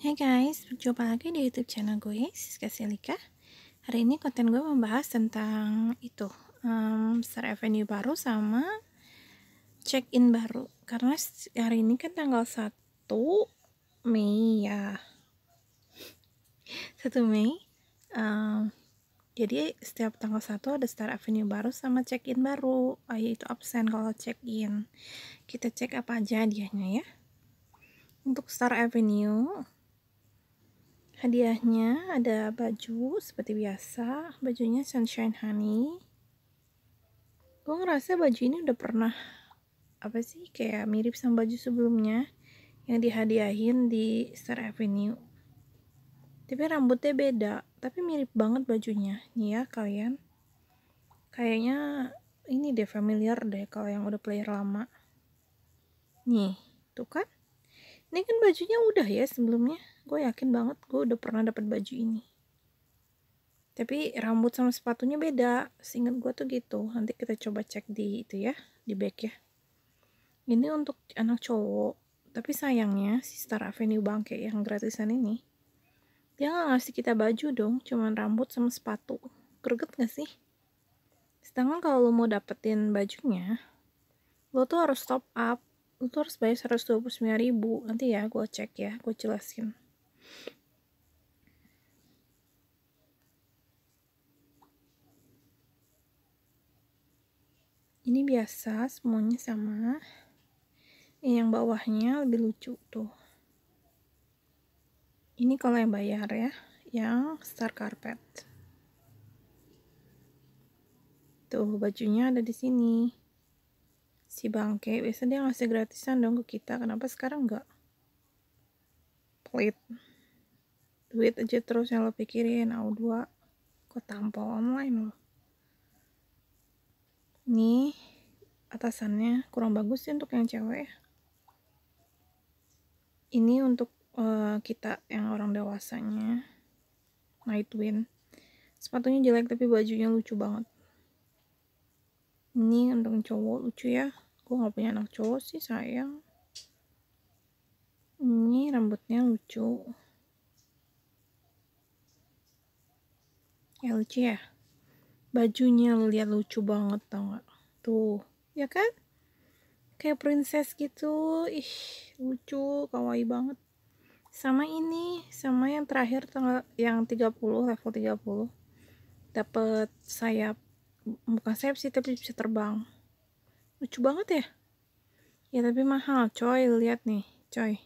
Hai guys, berjumpa lagi di YouTube channel gue, Siska Silika. Hari ini konten gue membahas tentang itu, um, Star Avenue baru sama check-in baru. Karena hari ini kan tanggal 1 Mei ya. 1 Mei. Um, jadi setiap tanggal 1 ada Star Avenue baru sama check-in baru, ah, yaitu absen kalau check-in. Kita cek apa aja hadiahnya ya. Untuk Star Avenue, Hadiahnya ada baju seperti biasa, bajunya Sunshine Honey. Gue ngerasa baju ini udah pernah apa sih kayak mirip sama baju sebelumnya yang dihadiahin di Star Avenue. Tapi rambutnya beda, tapi mirip banget bajunya. Nih ya kalian. Kayaknya ini deh familiar deh kalau yang udah player lama. Nih, tuh kan. Ini kan bajunya udah ya sebelumnya gue yakin banget gue udah pernah dapat baju ini tapi rambut sama sepatunya beda seingat gue tuh gitu nanti kita coba cek di itu ya di back ya ini untuk anak cowok tapi sayangnya si Star Avenue Bangke yang gratisan ini dia nggak ngasih kita baju dong cuman rambut sama sepatu greget gak sih setengah kalau lo mau dapetin bajunya lo tuh harus top up lo tuh harus bayar 129 ribu nanti ya gue cek ya gue jelasin ini biasa semuanya sama ini yang bawahnya lebih lucu tuh ini kalau yang bayar ya yang star carpet tuh bajunya ada di sini si bangke biasanya dia ngasih gratisan dong ke kita kenapa sekarang enggak pelit duit aja terus yang lo pikirin au dua kok tampol online loh ini atasannya kurang bagus sih untuk yang cewek ini untuk uh, kita yang orang dewasanya Nightwind sepatunya jelek tapi bajunya lucu banget ini untuk cowok lucu ya gue gak punya anak cowok sih sayang ini rambutnya lucu ya lucu ya bajunya lihat lucu banget tau gak tuh ya kan kayak princess gitu ih lucu kawaii banget sama ini sama yang terakhir tanggal yang 30 level 30 dapat sayap bukan sayap sih tapi bisa terbang lucu banget ya ya tapi mahal coy lihat nih coy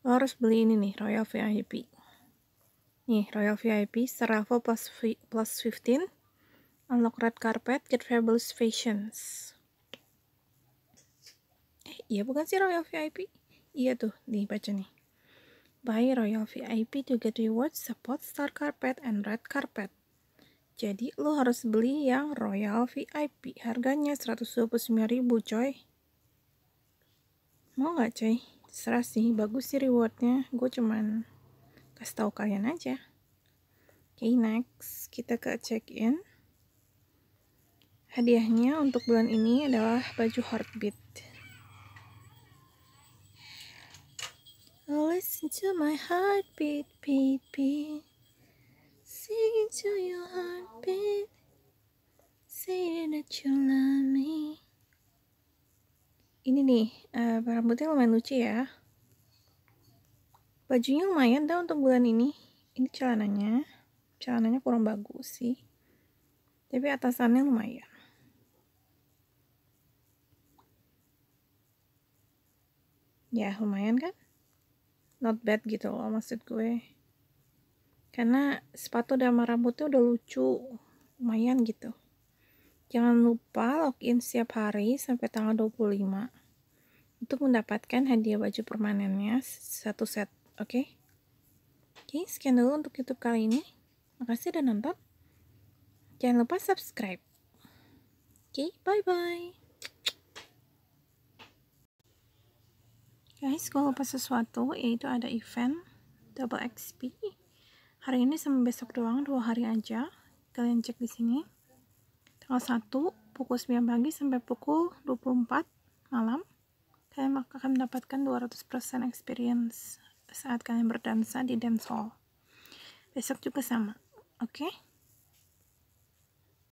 lo harus beli ini nih Royal VIP Nih, Royal VIP, Seravo plus, plus 15, Unlock Red Carpet, Get Fabulous Fashions. Eh, iya bukan sih Royal VIP? Iya tuh, nih baca nih. Buy Royal VIP to get rewards, support Star Carpet and Red Carpet. Jadi lo harus beli yang Royal VIP. Harganya 129.000 coy. Mau gak, coy? Serah sih, bagus sih rewardnya. Gue cuman kasih tahu kalian aja oke okay, next kita ke check in hadiahnya untuk bulan ini adalah baju heartbeat Listen to my heartbeat, baby. Sing to your heartbeat. Say that you love me. Ini nih, uh, rambutnya lumayan lucu ya bajunya lumayan dah untuk bulan ini ini celananya celananya kurang bagus sih tapi atasannya lumayan ya lumayan kan not bad gitu loh maksud gue karena sepatu dan rambutnya udah lucu lumayan gitu jangan lupa login setiap hari sampai tanggal 25 untuk mendapatkan hadiah baju permanennya satu set Oke. Okay? Oke, okay, sekian dulu untuk YouTube kali ini. Makasih udah nonton. Jangan lupa subscribe. Oke, okay, bye-bye. Guys, gue lupa sesuatu, yaitu ada event Double XP. Hari ini sama besok doang, dua hari aja. Kalian cek di sini. Tanggal 1, pukul 9 pagi sampai pukul 24 malam. Kalian akan mendapatkan 200% experience saat kalian berdansa di dance hall besok juga sama oke okay?